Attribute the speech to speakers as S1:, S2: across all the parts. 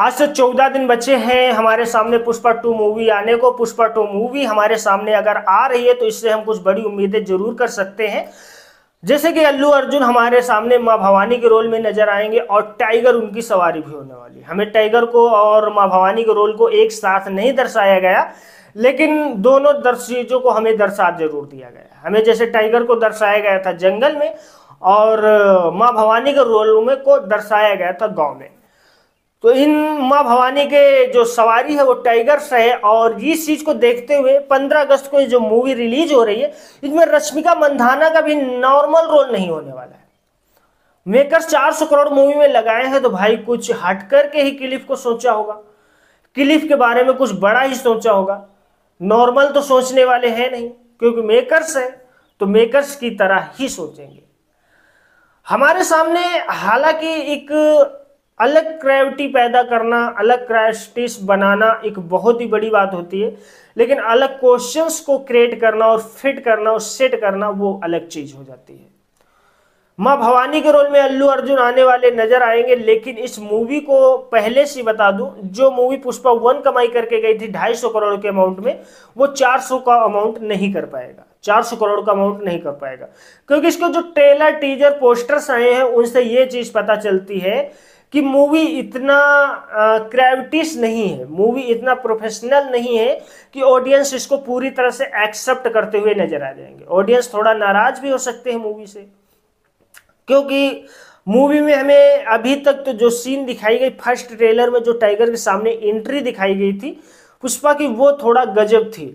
S1: आज से चौदह दिन बचे हैं हमारे सामने पुष्पा टू मूवी आने को पुष्पा टू मूवी हमारे सामने अगर आ रही है तो इससे हम कुछ बड़ी उम्मीदें जरूर कर सकते हैं जैसे कि अल्लू अर्जुन हमारे सामने माँ भवानी के रोल में नजर आएंगे और टाइगर उनकी सवारी भी होने वाली है हमें टाइगर को और माँ भवानी के रोल को एक साथ नहीं दर्शाया गया लेकिन दोनों दर्शीजों को हमें दर्शा जरूर दिया गया हमें जैसे टाइगर को दर्शाया गया था जंगल में और माँ भवानी के रोल में को दर्शाया गया था गाँव में तो इन माँ भवानी के जो सवारी है वो टाइगर्स है और इस चीज़ को देखते हुए 15 अगस्त को जो मूवी रिलीज हो रही है इसमें रश्मिका मंधाना का भी नॉर्मल रोल नहीं होने वाला है मेकर्स 400 करोड़ मूवी में लगाए हैं तो भाई कुछ हट करके ही क्लिफ को सोचा होगा क्लिफ के बारे में कुछ बड़ा ही सोचा होगा नॉर्मल तो सोचने वाले हैं नहीं क्योंकि मेकर्स है तो मेकर्स की तरह ही सोचेंगे हमारे सामने हालांकि एक अलग क्रेविटी पैदा करना अलग क्रैश बनाना एक बहुत ही बड़ी बात होती है लेकिन अलग क्वेश्चंस को क्रिएट करना और फिट करना और सेट करना वो अलग चीज हो जाती है माँ भवानी के रोल में अल्लू अर्जुन आने वाले नजर आएंगे लेकिन इस मूवी को पहले से बता दूं जो मूवी पुष्पा वन कमाई करके गई थी ढाई सौ करोड़ के अमाउंट में वो चार सौ का अमाउंट नहीं कर पाएगा चार सौ करोड़ का अमाउंट नहीं कर पाएगा क्योंकि इसके जो ट्रेलर टीजर पोस्टर्स आए हैं उनसे ये चीज पता चलती है कि मूवी इतना क्रेविटिस नहीं है मूवी इतना प्रोफेशनल नहीं है कि ऑडियंस इसको पूरी तरह से एक्सेप्ट करते हुए नजर आ जाएंगे ऑडियंस थोड़ा नाराज भी हो सकते हैं मूवी से क्योंकि मूवी में हमें अभी तक तो जो सीन दिखाई गई फर्स्ट ट्रेलर में जो टाइगर के सामने एंट्री दिखाई गई थी पुष्पा की वो थोड़ा गजब थी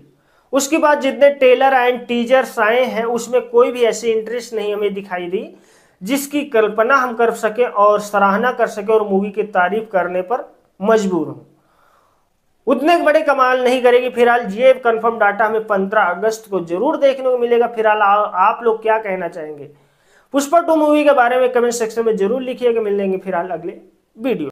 S1: उसके बाद जितने ट्रेलर एंड टीजर्स आए हैं उसमें कोई भी ऐसी इंटरेस्ट नहीं हमें दिखाई दी जिसकी कल्पना हम कर सके और सराहना कर सके और मूवी की तारीफ करने पर मजबूर हूं उतने बड़े कमाल नहीं करेगी फिलहाल ये कंफर्म डाटा हमें 15 अगस्त को जरूर देखने को मिलेगा फिलहाल आप लोग क्या कहना चाहेंगे पुष्पा टू मूवी के बारे में कमेंट सेक्शन में जरूर लिखिएगा मिलेंगे फिलहाल अगले वीडियो